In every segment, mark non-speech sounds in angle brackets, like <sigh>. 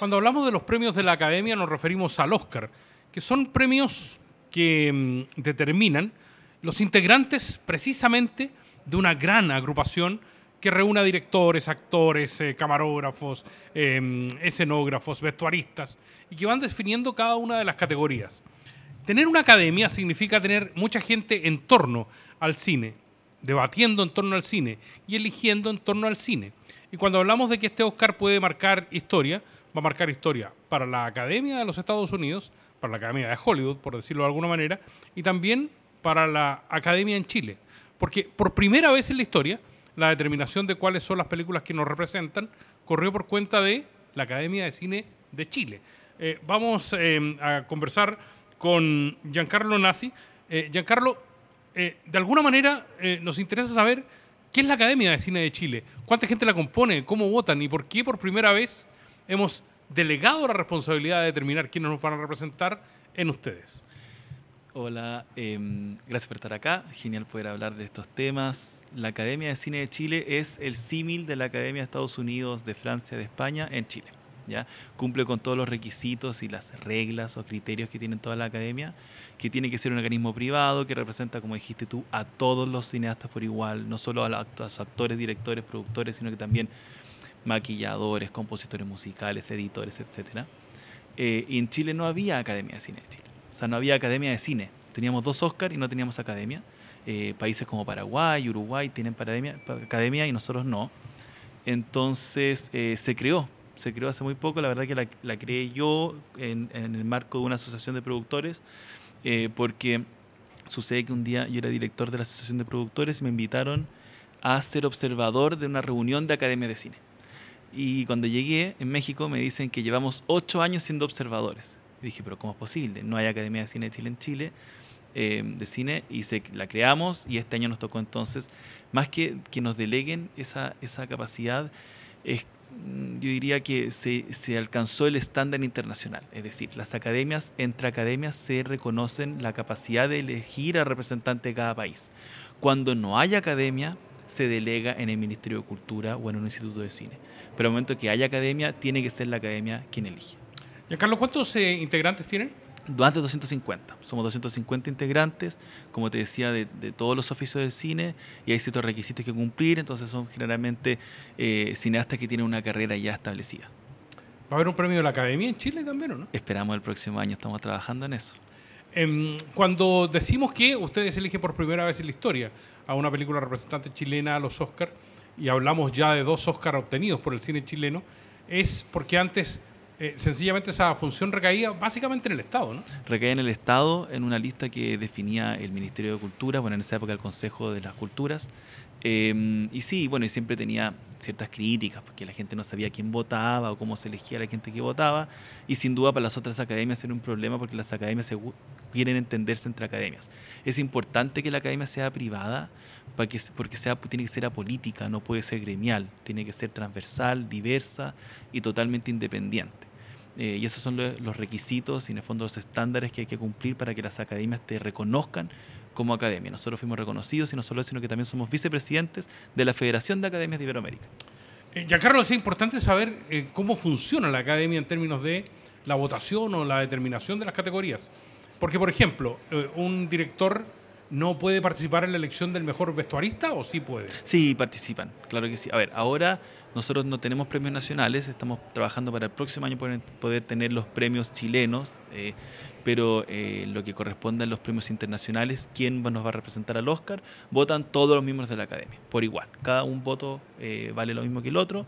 Cuando hablamos de los premios de la Academia nos referimos al Oscar, que son premios que mm, determinan los integrantes precisamente de una gran agrupación que reúna directores, actores, eh, camarógrafos, em, escenógrafos, vestuaristas, y que van definiendo cada una de las categorías. Tener una academia significa tener mucha gente en torno al cine, debatiendo en torno al cine y eligiendo en torno al cine. Y cuando hablamos de que este Oscar puede marcar historia, va a marcar historia para la Academia de los Estados Unidos, para la Academia de Hollywood, por decirlo de alguna manera, y también para la Academia en Chile. Porque por primera vez en la historia, la determinación de cuáles son las películas que nos representan corrió por cuenta de la Academia de Cine de Chile. Eh, vamos em, a conversar con Giancarlo Nazi. Eh, Giancarlo, eh, de alguna manera nos interesa saber qué es la Academia de Cine de Chile, cuánta gente la compone, cómo votan y por qué por primera vez hemos delegado la responsabilidad de determinar quiénes nos van a representar en ustedes. Hola, em, gracias por estar acá. Genial poder hablar de estos temas. La Academia de Cine de Chile es el símil de la Academia de Estados Unidos, de Francia, de España en Chile. ¿ya? Cumple con todos los requisitos y las reglas o criterios que tiene toda la Academia, que tiene que ser un organismo privado que representa, como dijiste tú, a todos los cineastas por igual, no solo a los actores, directores, productores, sino que también maquilladores, compositores musicales, editores, etc. y eh, en Chile no había Academia de Cine Chile. O sea, no había Academia de Cine. Teníamos dos Oscars y no teníamos Academia. Eh, países como Paraguay, Uruguay tienen academia, academia y nosotros no. Entonces eh, se creó, se creó hace muy poco, la verdad que la, creé yo en, el marco de una asociación de productores, porque sucede que un día yo era director de la asociación de productores y me invitaron a ser observador de una reunión de Academia de Cine. Y cuando llegué en México me dicen que llevamos ocho años siendo observadores. dije, pero ¿cómo es posible? No hay Academia de Cine de Chile en Chile, eh, de cine, y la creamos y este año nos tocó entonces, más que que nos deleguen esa, esa capacidad, es, mm, yo diría que se, se alcanzó el estándar internacional. Es decir, las academias, entre academias se reconocen la capacidad de elegir a representante de cada país. Cuando no hay academia, se delega en el Ministerio de Cultura o en un instituto de cine pero el momento que haya academia, tiene que ser la academia quien elige. Y Carlos, ¿cuántos eh, integrantes tienen? Más de 250. Somos 250 integrantes, como te decía, de, todos los oficios del cine y hay ciertos requisitos que cumplir, entonces son generalmente eh, cineastas que tienen una carrera ya establecida. ¿Va a haber un premio de la Academia en Chile también o no? Esperamos el próximo año, estamos trabajando en eso. Em, cuando decimos que ustedes eligen por primera vez en la historia a una película representante chilena a los Oscars, y hablamos ya de dos Óscar obtenidos por el cine chileno, es porque antes eh, sencillamente esa función recaía básicamente en el Estado, ¿no? Recaía en el Estado, en una lista que definía el Ministerio de Cultura, bueno, en esa época el Consejo de las Culturas, Em, y sí, bueno, y siempre tenía ciertas críticas, porque la gente no sabía quién votaba o cómo se elegía la gente que votaba, y sin duda para las otras academias era un problema porque las academias quieren entenderse entre academias. Es importante que la academia sea privada, para que, porque sea, tiene que ser apolítica, no puede ser gremial, tiene que ser transversal, diversa y totalmente independiente. Eh, y esos son los requisitos y en el fondo los estándares que hay que cumplir para que las academias te reconozcan como academia. Nosotros fuimos reconocidos y no solo eso, sino que también somos vicepresidentes de la Federación de Academias de Iberoamérica. ya, eh, Carlos, es importante saber eh, cómo funciona la academia en términos de la votación o la determinación de las categorías. Porque, por ejemplo, eh, un director no puede participar en la elección del mejor vestuarista o sí puede? Sí, participan, claro que sí. A ver, ahora nosotros no tenemos premios nacionales, estamos trabajando para el próximo año poder, tener los premios chilenos, eh, pero eh, lo que corresponde a los premios internacionales, quién nos va a representar al Oscar, votan todos los miembros de la academia, por igual. Cada un voto eh, vale lo mismo que el otro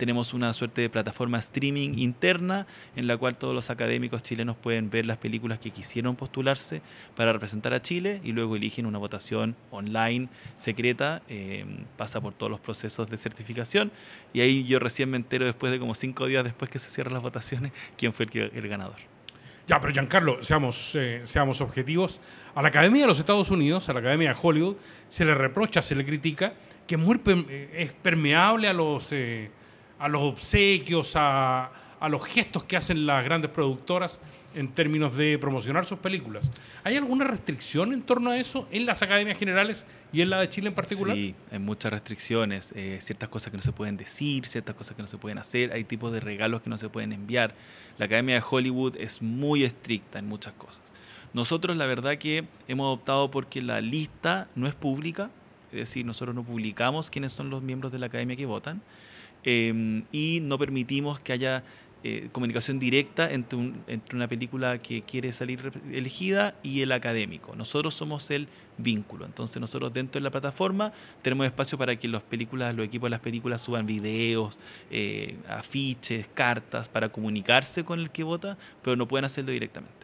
tenemos una suerte de plataforma streaming interna en la cual todos los académicos chilenos pueden ver las películas que quisieron postularse para representar a Chile y luego eligen una votación online secreta, eh, pasa por todos los procesos de certificación y ahí yo recién me entero después de como cinco días después que se cierran las votaciones <laughs> quién fue el, ganador. Ya, pero Giancarlo, seamos, eh, seamos objetivos. A la Academia de los Estados Unidos, a la Academia de Hollywood, se le reprocha, se le critica que eh, es permeable a los, a los obsequios, a, los gestos que hacen las grandes productoras en términos de promocionar sus películas. ¿Hay alguna restricción en torno a eso en las academias generales y en la de Chile en particular? Sí, hay muchas restricciones, eh, ciertas cosas que no se pueden decir, ciertas cosas que no se pueden hacer, hay tipos de regalos que no se pueden enviar. La Academia de Hollywood es muy estricta en muchas cosas. Nosotros la verdad que hemos optado porque la lista no es pública, es decir, nosotros no publicamos quiénes son los miembros de la Academia que votan Em, y no permitimos que haya eh, comunicación directa entre, entre, una película que quiere salir elegida y el académico. Nosotros somos el vínculo. Entonces nosotros dentro de la plataforma tenemos espacio para que las películas, los equipos de las películas suban videos, eh, afiches, cartas para comunicarse con el que vota, pero no pueden hacerlo directamente.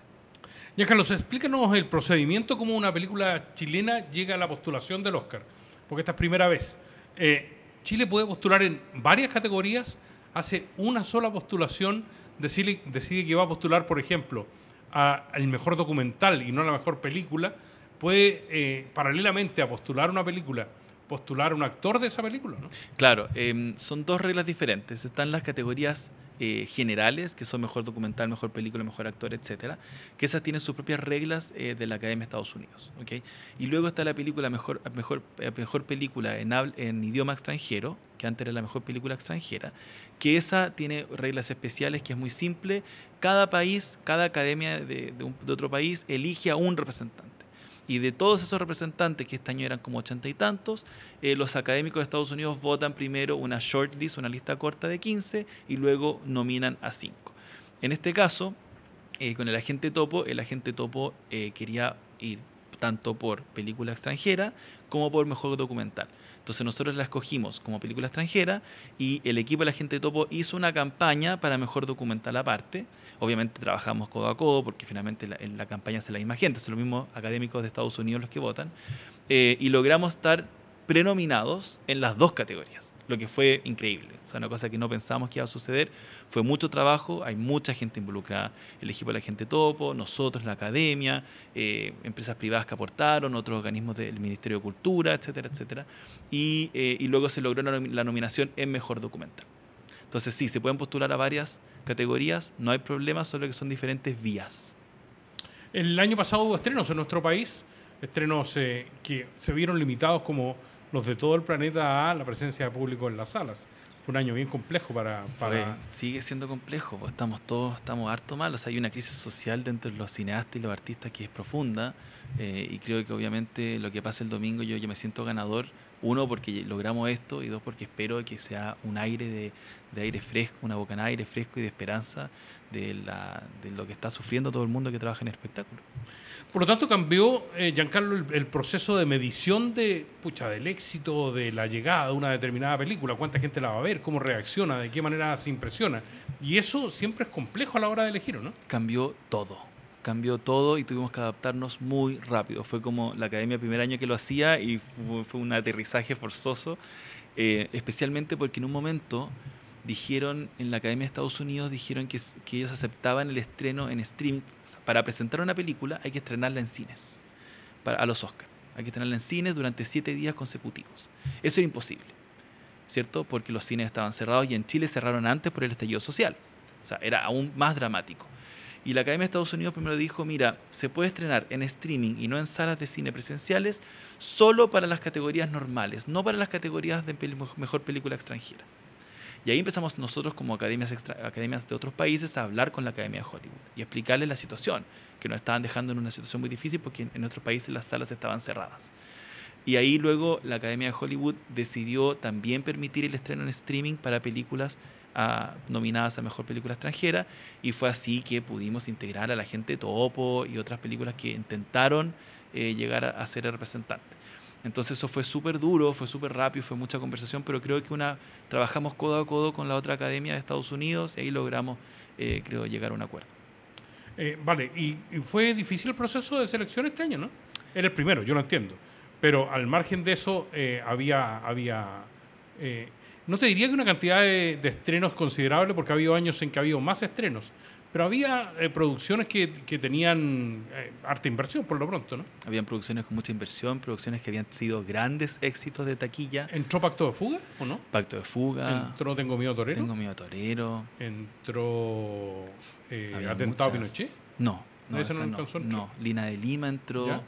Ya Carlos, explícanos el procedimiento, como una película chilena llega a la postulación del Oscar, porque esta es primera vez. Eh, Chile puede postular en varias categorías, hace una sola postulación, decide, que va a postular, por ejemplo, al mejor documental y no a la mejor película, puede, eh, paralelamente a postular una película, postular un actor de esa película, Claro, em, son dos reglas diferentes. Están las categorías eh, generales, que son mejor documental, mejor película, mejor actor, etcétera, que esas tienen sus propias reglas eh, de la Academia de Estados Unidos. ¿okay? Y luego está la película mejor, mejor, eh, mejor película en, en idioma extranjero, que antes era la mejor película extranjera, que esa tiene reglas especiales, que es muy simple. Cada país, cada academia de otro país elige a un representante. Y de todos esos representantes, que este año eran como ochenta y tantos, eh, los académicos de Estados Unidos votan primero una shortlist, una lista corta de 15, y luego nominan a 5. En este caso, eh, con el agente topo, el agente topo eh, quería ir tanto por película extranjera como por mejor documental. Entonces nosotros la escogimos como película extranjera y el equipo de la gente de Topo hizo una campaña para mejor documentar la parte. Obviamente trabajamos codo a codo porque finalmente la, en la campaña es la misma gente, son los mismos académicos de Estados Unidos los que votan. Eh, y logramos estar prenominados en las dos categorías lo que fue increíble. O sea, una cosa que no pensamos que iba a suceder. Fue mucho trabajo, hay mucha gente involucrada. El equipo de la gente topo, nosotros, la academia, eh, empresas privadas que aportaron, otros organismos del Ministerio de Cultura, etcétera, etcétera. Y, eh, luego se logró la, nominación en Mejor Documental. Entonces sí, se pueden postular a varias categorías, no hay problema, solo que son diferentes vías. El año pasado hubo estrenos en nuestro país, estrenos eh, que se vieron limitados como los de todo el planeta a la presencia de público en las salas. Fue un año bien complejo para... para... sigue siendo complejo, pues, estamos todos, estamos harto mal, hay una crisis social dentro de los cineastas y los artistas que es profunda eh, y creo que obviamente lo que pasa el domingo yo, yo me siento ganador, uno porque logramos esto y dos porque espero que sea un aire de, aire fresco, una bocanada de aire fresco y de esperanza de, la, de lo que está sufriendo todo el mundo que trabaja en el espectáculo. Por lo tanto, cambió, eh, Giancarlo, el, proceso de medición de, pucha, del éxito, de la llegada de una determinada película, cuánta gente la va a ver, cómo reacciona, de qué manera se impresiona. Y eso siempre es complejo a la hora de elegir, ¿no? Cambió todo. Cambió todo y tuvimos que adaptarnos muy rápido. Fue como la academia primer año que lo hacía y fue un aterrizaje forzoso, eh, especialmente porque en un momento dijeron en la Academia de Estados Unidos, dijeron que, ellos aceptaban el estreno en streaming. para presentar una película hay que estrenarla en cines, para, a los Oscars. Hay que estrenarla en cines durante siete días consecutivos. Eso era imposible, ¿cierto? Porque los cines estaban cerrados y en Chile cerraron antes por el estallido social. O sea, era aún más dramático. Y la Academia de Estados Unidos primero dijo, mira, se puede estrenar en streaming y no en salas de cine presenciales solo para las categorías normales, no para las categorías de mejor película extranjera. Y ahí empezamos nosotros como academias, academias de otros países a hablar con la Academia de Hollywood y explicarles la situación, que nos estaban dejando en una situación muy difícil porque en, otros países las salas estaban cerradas. Y ahí luego la Academia de Hollywood decidió también permitir el estreno en streaming para películas ah, nominadas a Mejor Película Extranjera y fue así que pudimos integrar a la gente Topo y otras películas que intentaron eh, llegar a, a ser representantes. Entonces eso fue súper duro, fue súper rápido, fue mucha conversación, pero creo que una trabajamos codo a codo con la otra academia de Estados Unidos y ahí logramos, eh, creo, llegar a un acuerdo. Eh, vale, y, fue difícil el proceso de selección este año, ¿no? Era el primero, yo lo entiendo. Pero al margen de eso, eh, había, había no te diría que una cantidad de, de, estrenos considerable, porque ha habido años en que ha habido más estrenos, pero había eh, producciones que, tenían eh, harta inversión, por lo pronto, ¿no? Habían producciones con mucha inversión, producciones que habían sido grandes éxitos de taquilla. ¿Entró Pacto de Fuga o no? Pacto de Fuga. ¿Entró Tengo Miedo Torero? Tengo Miedo Torero. ¿Entró eh, Atentado Pinochet? No. No, esa no, no, no, Lina de Lima entró.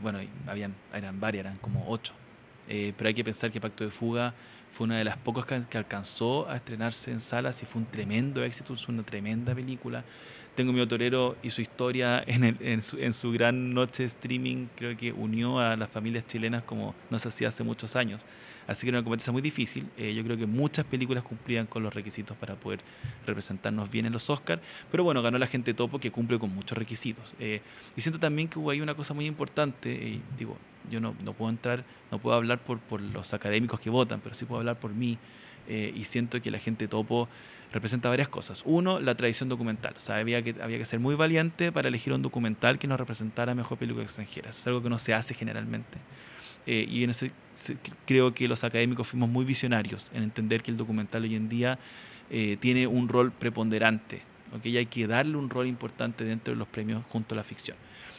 bueno, habían, eran varias, eran como ocho. pero hay que pensar que Pacto de Fuga fue una de las pocas que alcanzó a estrenarse en salas y fue un tremendo éxito, es una tremenda película. Tengo mi torero y su historia en, su, gran noche streaming creo que unió a las familias chilenas como no se hacía hace muchos años. Así que era una competencia muy difícil. Eh, yo creo que muchas películas cumplían con los requisitos para poder representarnos bien en los Oscars. Pero bueno, ganó la gente topo que cumple con muchos requisitos. Eh, y siento también que hubo ahí una cosa muy importante. Eh, digo, yo no, no, puedo entrar, no puedo hablar por, por los académicos que votan, pero sí puedo hablar por mí. y siento que la gente topo representa varias cosas. Uno, la tradición documental. O sea, había que, había que ser muy valiente para elegir un documental que nos representara mejor películas extranjeras. Es algo que no se hace generalmente. Eh, y en ese, creo que los académicos fuimos muy visionarios en entender que el documental hoy en día eh, tiene un rol preponderante. Y hay que darle un rol importante dentro de los premios junto a la ficción.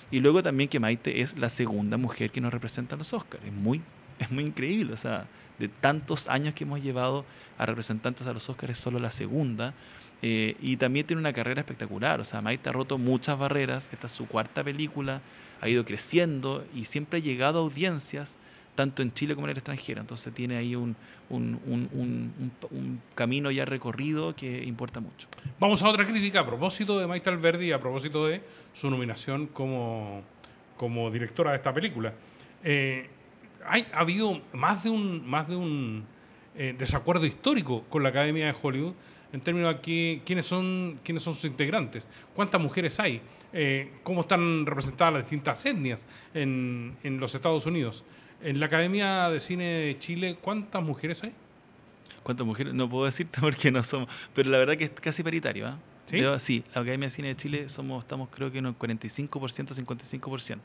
Y luego también que Maite es la segunda mujer que nos representa en los Oscars. Es muy es muy increíble. O sea, de tantos años que hemos llevado a representantes a los Oscars, es solo la segunda. Eh, y también tiene una carrera espectacular. O sea, Maite ha roto muchas barreras. Esta es su cuarta película. Ha ido creciendo y siempre ha llegado a audiencias, tanto en Chile como en el extranjero. Entonces tiene ahí un, un, camino ya recorrido que importa mucho. Vamos a otra crítica a propósito de Maite Alberdi y a propósito de su nominación como, como directora de esta película. Eh, ha habido más de un, más de un eh, desacuerdo histórico con la Academia de Hollywood en términos de quiénes, son, quiénes son sus integrantes, cuántas mujeres hay, eh, cómo están representadas las distintas etnias en, en, los Estados Unidos. En la Academia de Cine de Chile, ¿cuántas mujeres hay? ¿Cuántas mujeres? No puedo decirte <laughs> porque no somos, pero la verdad que es casi paritario. ¿eh? ¿Sí? la Academia de Cine de Chile somos, estamos creo que en un 45%, 55%.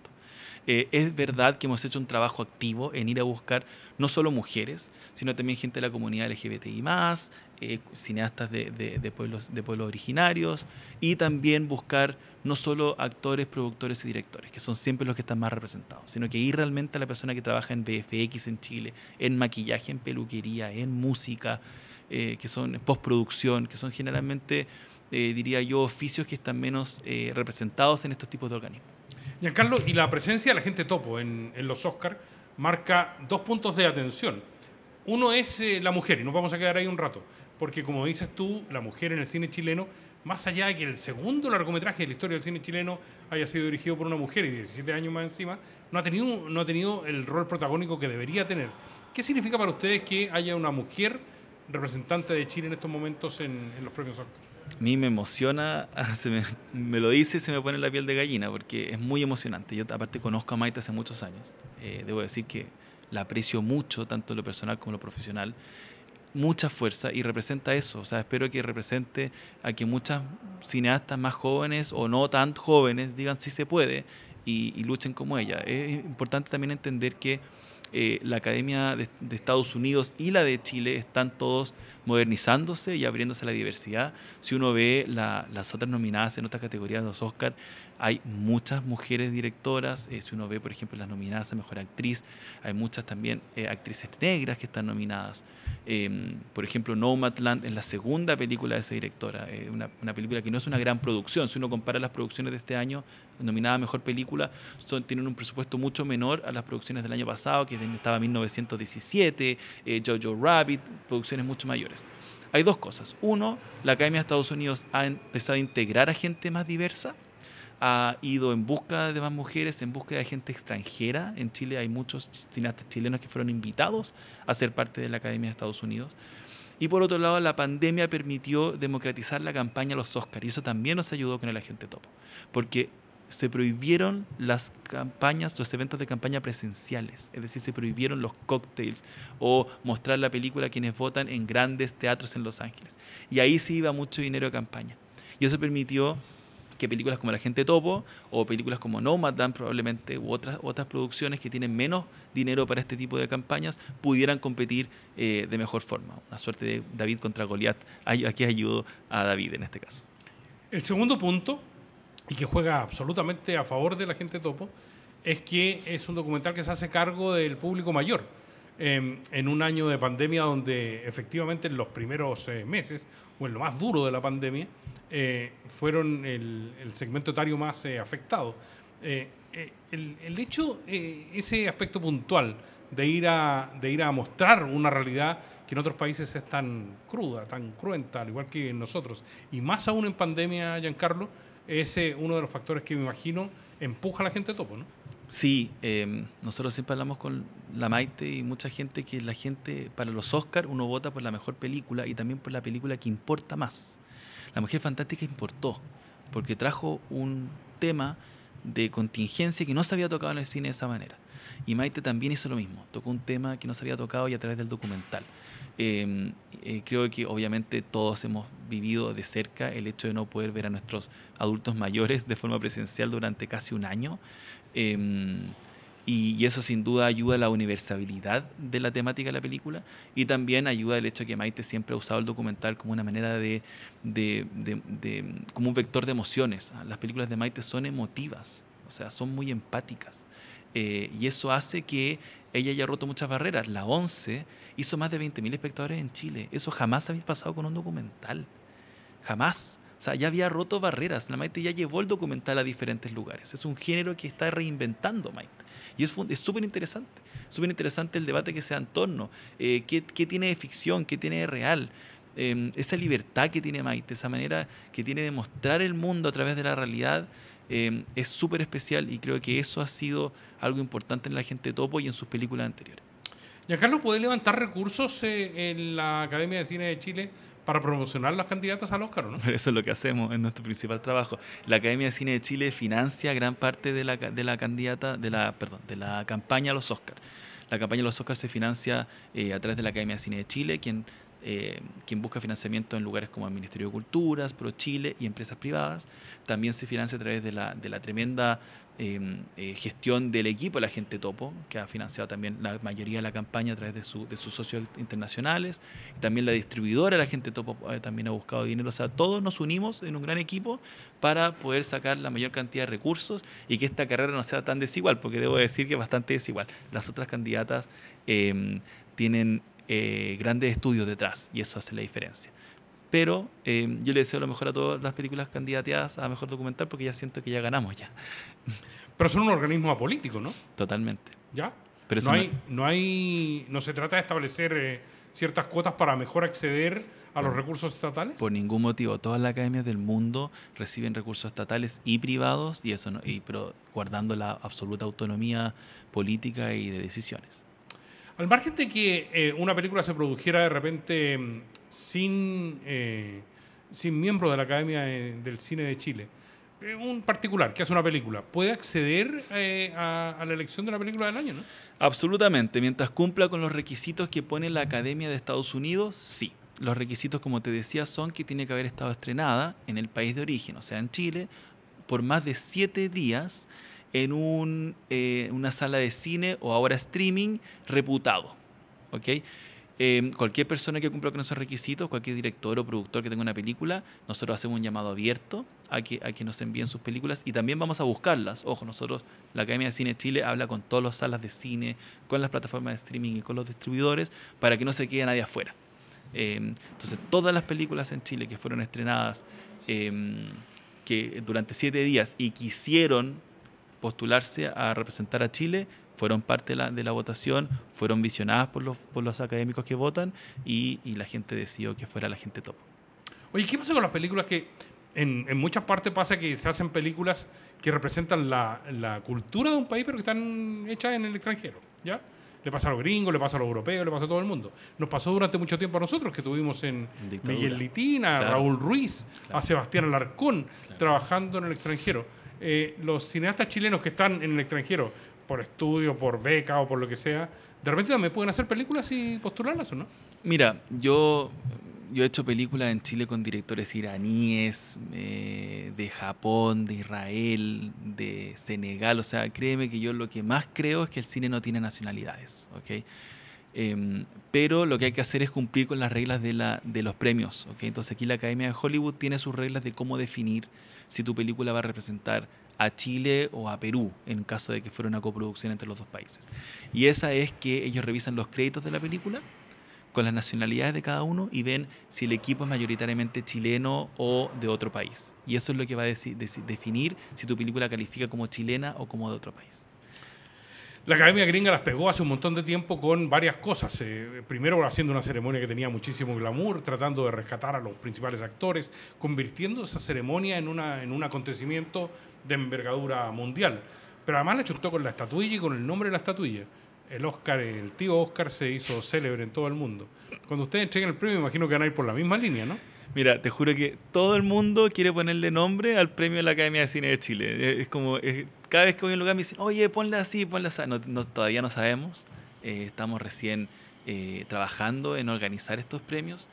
Eh, es verdad que hemos hecho un trabajo activo en ir a buscar no solo mujeres, sino también gente de la comunidad LGBTI, eh, cineastas de, de, de, pueblos, de pueblos originarios y también buscar no solo actores, productores y directores, que son siempre los que están más representados, sino que ir realmente a la persona que trabaja en VFX en Chile, en maquillaje, en peluquería, en música, eh, que son postproducción, que son generalmente eh, diría yo, oficios que están menos eh, representados en estos tipos de organismos. Giancarlo, y la presencia de la gente topo en, los Oscars marca dos puntos de atención. Uno es eh, la mujer, y nos vamos a quedar ahí un rato, porque como dices tú, la mujer en el cine chileno, más allá de que el segundo largometraje de la historia del cine chileno haya sido dirigido por una mujer y 17 años más encima, no ha tenido, no ha tenido el rol protagónico que debería tener. ¿Qué significa para ustedes que haya una mujer representante de Chile en estos momentos en, los propios Oscars? a mí me emociona, <laughs> ah, me, lo dice y se me pone la piel de gallina, porque es muy emocionante. Yo aparte conozco a Maite hace muchos años. Eh, debo decir que la aprecio mucho, tanto en lo personal como en lo profesional. Mucha fuerza y representa eso. O sea, espero que represente a que muchas cineastas más jóvenes o no tan jóvenes digan si se puede y luchen como ella. Es importante también entender que eh, la Academia de, Estados Unidos y la de Chile están todos modernizándose y abriéndose a la diversidad. Si uno ve las otras nominadas en otras categorías de los Oscars, hay muchas mujeres directoras, eh, si uno ve, por ejemplo, las nominadas a Mejor Actriz, hay muchas también eh, actrices negras que están nominadas. Em, por ejemplo, Nomadland es la segunda película de esa directora, eh, una, película que no es una gran producción. Si uno compara las producciones de este año, nominada a Mejor Película, tienen un presupuesto mucho menor a las producciones del año pasado, que estaba 1917, Jojo Rabbit, producciones mucho mayores. Hay dos cosas. Uno, la Academia de Estados Unidos ha empezado a integrar a gente más diversa, ha ido en busca de más mujeres, en busca de gente extranjera. En Chile hay muchos cineastas chilenos que fueron invitados a ser parte de la Academia de Estados Unidos. Y por otro lado, la pandemia permitió democratizar la campaña a los Oscars. Y eso también nos ayudó con el agente topo. Porque se prohibieron las campañas, los eventos de campaña presenciales, es decir, se prohibieron los cócteles o mostrar la película a quienes votan en grandes teatros en Los Ángeles. Y ahí se iba mucho dinero de campaña. Y eso permitió que películas como La Gente Topo o películas como Nomadland probablemente u otras, otras producciones que tienen menos dinero para este tipo de campañas pudieran competir eh, de mejor forma. Una suerte de David contra Goliat. Aquí ayudo a David en este caso. El segundo punto, y que juega absolutamente a favor de La Gente Topo, es que es un documental que se hace cargo del público mayor Em, en un año de pandemia donde efectivamente en los primeros eh, meses, o en lo más duro de la pandemia, eh, fueron el, segmento etario más eh, afectado. El, hecho, ese aspecto puntual de ir, a, de ir a mostrar una realidad que en otros países es tan cruda, tan cruenta, al igual que en nosotros, y más aún en pandemia, Giancarlo, es uno de los factores que me imagino empuja a la gente a topo, ¿no? Sí, em, nosotros siempre hablamos con la Maite y mucha gente que la gente, para los Oscars, uno vota por la mejor película y también por la película que importa más. La Mujer Fantástica importó, porque trajo un tema de contingencia que no se había tocado en el cine de esa manera. Y Maite también hizo lo mismo, tocó un tema que no se había tocado y a través del documental. Em, eh, creo que obviamente todos hemos vivido de cerca el hecho de no poder ver a nuestros adultos mayores de forma presencial durante casi un año. Em, y, eso sin duda ayuda a la universalidad de la temática de la película y también ayuda el hecho que Maite siempre ha usado el documental como una manera de, como un vector de emociones. Ah, las películas de Maite son emotivas, o sea, son muy empáticas. Eh, y eso hace que ella haya roto muchas barreras. La 11 hizo más de 20.000 espectadores en Chile. Eso jamás había pasado con un documental. Jamás. O sea, ya había roto barreras. La Maite ya llevó el documental a diferentes lugares. Es un género que está reinventando Maite. Y es súper interesante. Súper interesante el debate que se da en torno. Eh, ¿qué, tiene de ficción? ¿Qué tiene de real? Em, esa libertad que tiene Maite, esa manera que tiene de mostrar el mundo a través de la realidad, em, es súper especial y creo que eso ha sido algo importante en la gente topo y en sus películas anteriores. carlos ¿puede levantar recursos eh, en la Academia de Cine de Chile para promocionar las candidatas al Oscar, ¿no? eso es lo que hacemos en nuestro principal trabajo. La Academia de Cine de Chile financia gran parte de la, de la candidata, de la, perdón, de la campaña a los Oscars. La campaña a los Oscars se financia eh, a través de la Academia de Cine de Chile, quien eh, quien busca financiamiento en lugares como el Ministerio de Culturas, Pro Chile y empresas privadas. También se financia a través de la, tremenda eh, eh, gestión del equipo de la gente Topo, que ha financiado también la mayoría de la campaña a través de, de sus socios internacionales. También la distribuidora la gente Topo también ha buscado dinero. O sea, todos nos unimos en un gran equipo para poder sacar la mayor cantidad de recursos y que esta carrera no sea tan desigual, porque debo decir que es bastante desigual. Las otras candidatas tienen eh, grandes estudios detrás y eso hace la diferencia. Pero eh, yo le deseo lo mejor a todas las películas candidateadas a mejor documental porque ya siento que ya ganamos ya. Pero son un organismo apolítico, ¿no? Totalmente. ¿Ya? Pero no, hay, no... hay, no se trata de establecer eh, ciertas cuotas para mejor acceder a los recursos estatales? Por ningún motivo. Todas las academias del mundo reciben recursos estatales y privados, y eso no, y, pero guardando la absoluta autonomía política y de decisiones. Al margen de que eh, una película se produjera de repente mm, sin, eh, sin miembro de la Academia del Cine de Chile, eh, un particular que hace una película puede acceder a, la elección de la película del año, ¿no? Absolutamente, mientras cumpla con los requisitos que pone la Academia de Estados Unidos, sí. Los requisitos, como te decía, son que tiene que haber estado estrenada en el país de origen, o sea, en Chile, por más de siete días en eh, una sala de cine o ahora streaming reputado. Em, cualquier persona que cumpla con esos requisitos, cualquier director o productor que tenga una película, nosotros hacemos un llamado abierto a que, a que nos envíen sus películas y también vamos a buscarlas. Ojo, nosotros, la Academia de Cine Chile habla con todas las salas de cine, con las plataformas de streaming y con los distribuidores para que no se quede nadie afuera. Em, entonces, todas las películas en Chile que fueron estrenadas em, que durante siete días y quisieron postularse a representar a Chile fueron parte de la, votación, fueron visionadas por los, por los académicos que votan y, la gente decidió que fuera la gente top. Oye, ¿qué pasa con las películas que en, muchas partes pasa que se hacen películas que representan la, la, cultura de un país pero que están hechas en el extranjero? ¿Ya? Le pasa a los gringos, le pasa a los europeos, le pasa a todo el mundo. Nos pasó durante mucho tiempo a nosotros que tuvimos en Miguel Litina, Raúl Ruiz, a Sebastián Alarcón trabajando en el extranjero. Eh, los cineastas chilenos que están en el extranjero, por estudio, por beca o por lo que sea, de repente también pueden hacer películas y postularlas o no. Mira, yo, yo he hecho películas en Chile con directores iraníes, eh, de Japón, de Israel, de Senegal. O sea, créeme que yo lo que más creo es que el cine no tiene nacionalidades. ¿ok?, Em, pero lo que hay que hacer es cumplir con las reglas de, la, de los premios. Entonces aquí la Academia de Hollywood tiene sus reglas de cómo definir si tu película va a representar a Chile o a Perú, en caso de que fuera una coproducción entre los dos países. Y esa es que ellos revisan los créditos de la película con las nacionalidades de cada uno y ven si el equipo es mayoritariamente chileno o de otro país. Y eso es lo que va a definir si tu película califica como chilena o como de otro país. La Academia Gringa las pegó hace un montón de tiempo con varias cosas. Eh, primero haciendo una ceremonia que tenía muchísimo glamour, tratando de rescatar a los principales actores, convirtiendo esa ceremonia en, una, en un acontecimiento de envergadura mundial. Pero además la chutó con la estatuilla y con el nombre de la estatuilla. El Oscar, el tío Oscar se hizo célebre en todo el mundo. Cuando ustedes entreguen el premio, imagino que van a ir por la misma línea, ¿no? Mira, te juro que todo el mundo quiere ponerle nombre al premio de la Academia de Cine de Chile. Es como, cada vez que voy a un lugar me dicen, oye, ponla así, ponla así. todavía no sabemos. Eh, estamos recién eh, trabajando en organizar estos premios.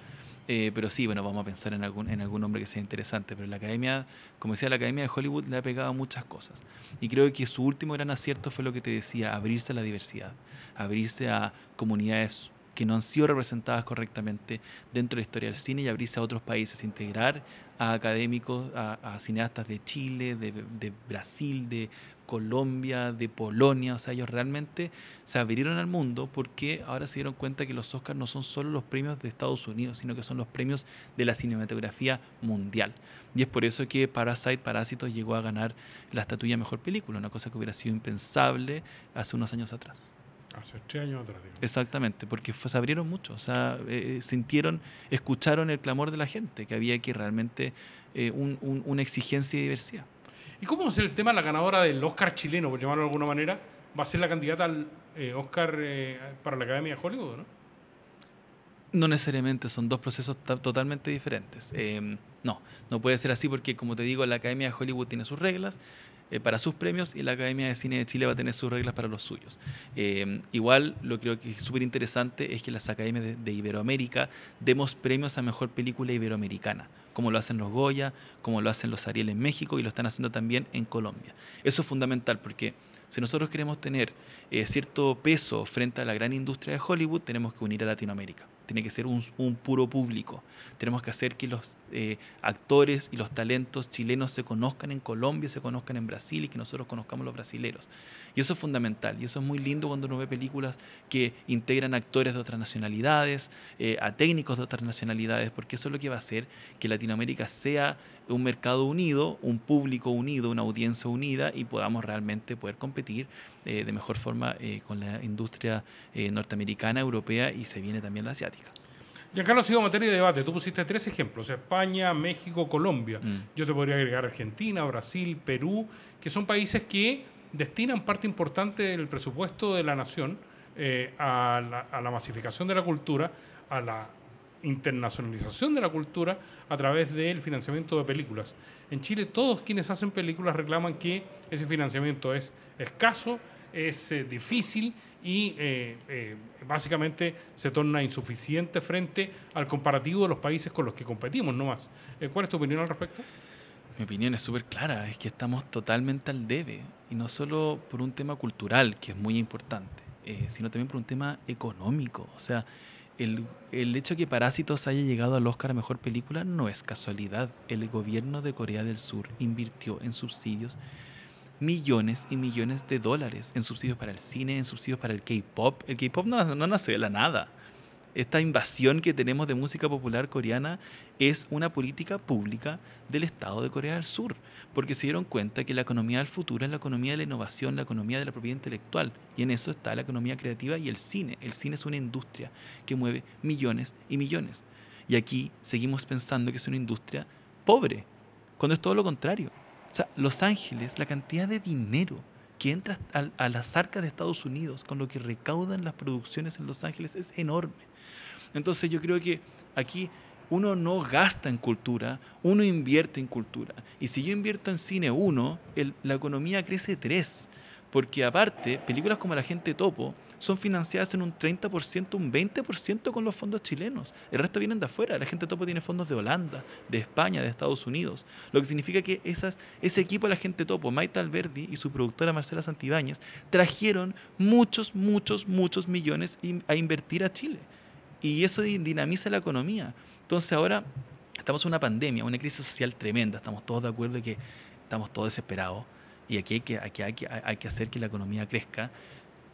Eh, pero sí, bueno, vamos a pensar en algún, en algún nombre que sea interesante. Pero la academia, como decía, la academia de Hollywood le ha pegado muchas cosas. Y creo que su último gran acierto fue lo que te decía, abrirse a la diversidad, abrirse a comunidades que no han sido representadas correctamente dentro de la historia del cine y abrirse a otros países, integrar a académicos, a, cineastas de Chile, de, Brasil, de Colombia, de Polonia, o sea, ellos realmente se abrieron al mundo porque ahora se dieron cuenta que los Oscars no son solo los premios de Estados Unidos, sino que son los premios de la cinematografía mundial. Y es por eso que Parasite, Parásitos llegó a ganar la estatuilla Mejor Película, una cosa que hubiera sido impensable hace unos años atrás. Hace tres años atrás. Exactamente, porque se abrieron mucho, o sea, eh, eh, sintieron, escucharon el clamor de la gente, que había aquí realmente eh, una exigencia y diversidad. ¿Y cómo es el tema? La ganadora del Oscar chileno, por llamarlo de alguna manera, va a ser la candidata al Oscar para la Academia de Hollywood, ¿no? No necesariamente, son dos procesos totalmente diferentes. Em, no, no puede ser así porque, como te digo, la Academia de Hollywood tiene sus reglas, eh, para sus premios y la Academia de Cine de Chile va a tener sus reglas para los suyos. Eh, igual, lo creo que es súper interesante es que las academias de, Iberoamérica demos premios a mejor película iberoamericana, como lo hacen los Goya, como lo hacen los Ariel en México y lo están haciendo también en Colombia. Eso es fundamental porque si nosotros queremos tener eh, cierto peso frente a la gran industria de Hollywood, tenemos que unir a Latinoamérica tiene que ser un, puro público. Tenemos que hacer que los eh, actores y los talentos chilenos se conozcan en Colombia, se conozcan en Brasil y que nosotros conozcamos los brasileros. Y eso es fundamental y eso es muy lindo cuando uno ve películas que integran actores de otras nacionalidades, eh, a técnicos de otras nacionalidades, porque eso es lo que va a hacer que Latinoamérica sea un mercado unido, un público unido, una audiencia unida y podamos realmente poder competir eh, de mejor forma con la industria norteamericana, europea y se viene también la asiática. Ya Carlos, sigo materia de debate. Tú pusiste tres ejemplos: España, México, Colombia. Mm. Yo te podría agregar Argentina, Brasil, Perú, que son países que destinan parte importante del presupuesto de la nación eh, a, la, masificación de la cultura, a la internacionalización de la cultura a través del financiamiento de películas. En Chile todos quienes hacen películas reclaman que ese financiamiento es escaso, es eh, difícil y eh, eh, básicamente se torna insuficiente frente al comparativo de los países con los que competimos, no más. Eh, ¿Cuál es tu opinión al respecto? Mi opinión es súper clara, es que estamos totalmente al debe, y no solo por un tema cultural, que es muy importante, sino también por un tema económico. O sea, el, el hecho de que Parásitos haya llegado al Oscar a Mejor Película no es casualidad. El gobierno de Corea del Sur invirtió en subsidios millones y millones de dólares en subsidios para el cine, en subsidios para el K-pop. El K-pop no, nace de la nada. Esta invasión que tenemos de música popular coreana es una política pública del Estado de Corea del Sur, porque se dieron cuenta que la economía del futuro es la economía de la innovación, la economía de la propiedad intelectual, y en eso está la economía creativa y el cine. El cine es una industria que mueve millones y millones. Y aquí seguimos pensando que es una industria pobre, cuando es todo lo contrario. Los Ángeles, la cantidad de dinero que entra a, las arcas de Estados Unidos con lo que recaudan las producciones en Los Ángeles es enorme. Entonces yo creo que aquí uno no gasta en cultura, uno invierte en cultura. Y si yo invierto en cine uno, la economía crece tres. Porque aparte, películas como La gente topo son financiadas en un 30%, un 20% con los fondos chilenos. El resto vienen de afuera. La gente topo tiene fondos de Holanda, de España, de Estados Unidos. Lo que significa que esas, ese equipo la gente topo, Maita Alberdi y su productora Marcela Santibáñez, trajeron muchos, muchos, muchos millones a invertir a Chile. Y eso dinamiza la economía. Entonces ahora estamos en una pandemia, una crisis social tremenda. Estamos todos de acuerdo que estamos todos desesperados y aquí que, hay que hacer que la economía crezca.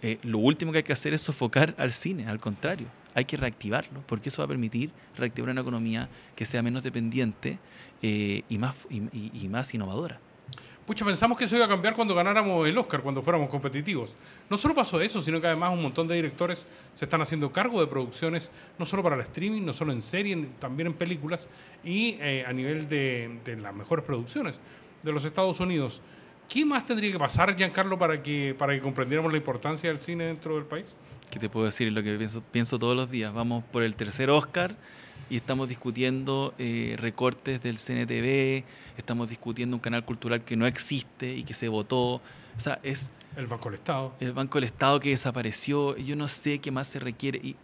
Eh, lo último que hay que hacer es sofocar al cine, al contrario, hay que reactivarlo, porque eso va a permitir reactivar una economía que sea menos dependiente eh, y, más, y, más innovadora. Pucha, pensamos que eso iba a cambiar cuando ganáramos el Oscar, cuando fuéramos competitivos. No solo pasó eso, sino que además un montón de directores se están haciendo cargo de producciones, no solo para el streaming, no solo en serie, también en películas y eh, a nivel de las mejores producciones de los Estados Unidos. ¿Qué más tendría que pasar, Giancarlo, para que, para que comprendiéramos la importancia del cine dentro del país? ¿Qué te puedo decir? Lo que pienso, pienso todos los días. Vamos por el tercer Oscar y estamos discutiendo eh, recortes del CNTV, estamos discutiendo un canal cultural que no existe y que se votó. O sea, es... El Banco del Estado. El Banco del Estado que desapareció. Yo no sé qué más se requiere. Y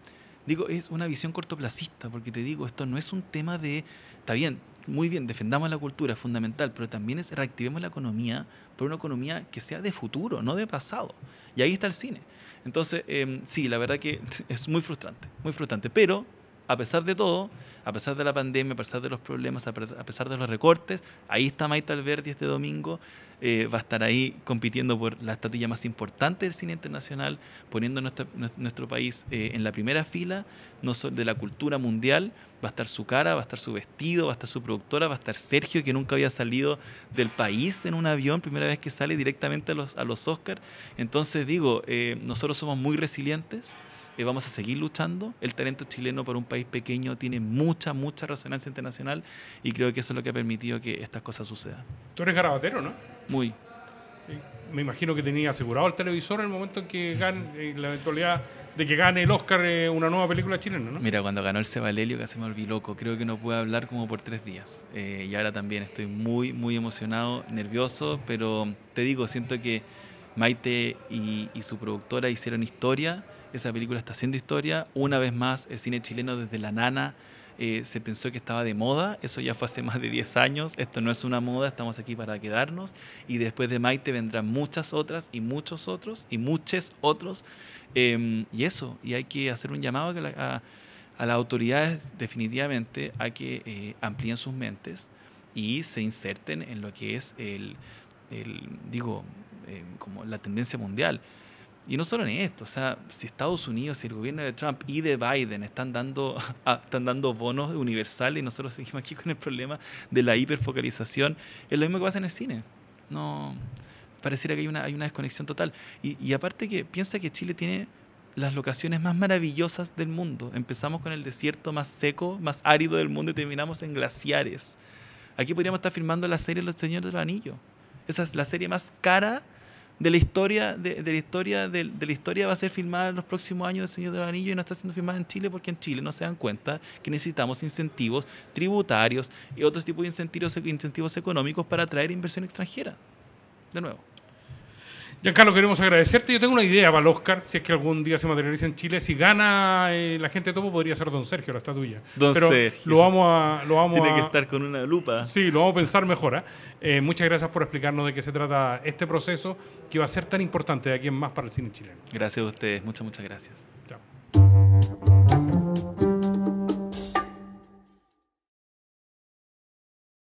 digo, es una visión cortoplacista, porque te digo, esto no es un tema de... Está bien, muy bien, defendamos la cultura, es fundamental, pero también es reactivemos la economía por una economía que sea de futuro, no de pasado. Y ahí está el cine. Entonces, em, sí, la verdad que <laughs> es muy frustrante, muy frustrante, pero a pesar de todo, a pesar de la pandemia, a pesar de los problemas, a pesar de los recortes, ahí está Maite Alberti este domingo, eh, va a estar ahí compitiendo por la estatuilla más importante del cine internacional, poniendo nuestro país eh, en la primera fila no solo de la cultura mundial, va a estar su cara, va a estar su vestido, va a estar su productora, va a estar Sergio, que nunca había salido del país en un avión, primera vez que sale directamente a los, a Oscars. Entonces digo, eh, nosotros somos muy resilientes vamos a seguir luchando. El talento chileno por un país pequeño tiene mucha, mucha resonancia internacional y creo que eso es lo que ha permitido que estas cosas sucedan. Tú eres garabatero, ¿no? Muy. Me imagino que tenías asegurado el televisor en el momento en que gane, en la eventualidad de que gane el Oscar eh, una nueva película chilena, ¿no? Mira, cuando ganó el Cebalelio casi me olvidé, loco. Creo que no pude hablar como por tres días. Eh, y ahora también estoy muy, muy emocionado, nervioso, pero te digo, siento que Maite y, su productora hicieron historia, esa película está haciendo historia. Una vez más, el cine chileno desde La Nana eh, se pensó que estaba de moda, eso ya fue hace más de 10 años, esto no es una moda, estamos aquí para quedarnos. Y después de Maite vendrán muchas otras y muchos otros y muchos otros. Em, y eso, y hay que hacer un llamado a, la, las autoridades definitivamente a que eh, amplíen sus mentes y se inserten en lo que es el, el digo, eh, como la tendencia mundial. Y no solo en esto, o sea, si Estados Unidos, si el gobierno de Trump y de Biden están dando, <laughs> están dando bonos universales y nosotros seguimos aquí con el problema de la hiperfocalización, es lo mismo que pasa en el cine. No, pareciera que hay una, hay una desconexión total. Y, y aparte que piensa que Chile tiene las locaciones más maravillosas del mundo. Empezamos con el desierto más seco, más árido del mundo y terminamos en glaciares. Aquí podríamos estar filmando la serie Los Señores del Anillo. Esa es la serie más cara de la historia de, de la historia de, de, la historia va a ser filmada en los próximos años El Señor de los y no está siendo filmada en Chile porque en Chile no se dan cuenta que necesitamos incentivos tributarios y otros tipos de incentivos, incentivos económicos para atraer inversión extranjera. De nuevo. Giancarlo, queremos agradecerte. Yo tengo una idea para el Oscar, si es que algún día se materializa en Chile. Si gana eh, la gente de Topo, podría ser Don Sergio, la tuya Don Sergio. Lo vamos a, vamos Tiene que estar con una lupa. Sí, lo vamos a pensar mejor. ¿ah? Eh, muchas gracias por explicarnos de qué se trata este proceso que va a ser tan importante de aquí en más para el cine chileno. Gracias a ustedes. Muchas, muchas gracias. Chao.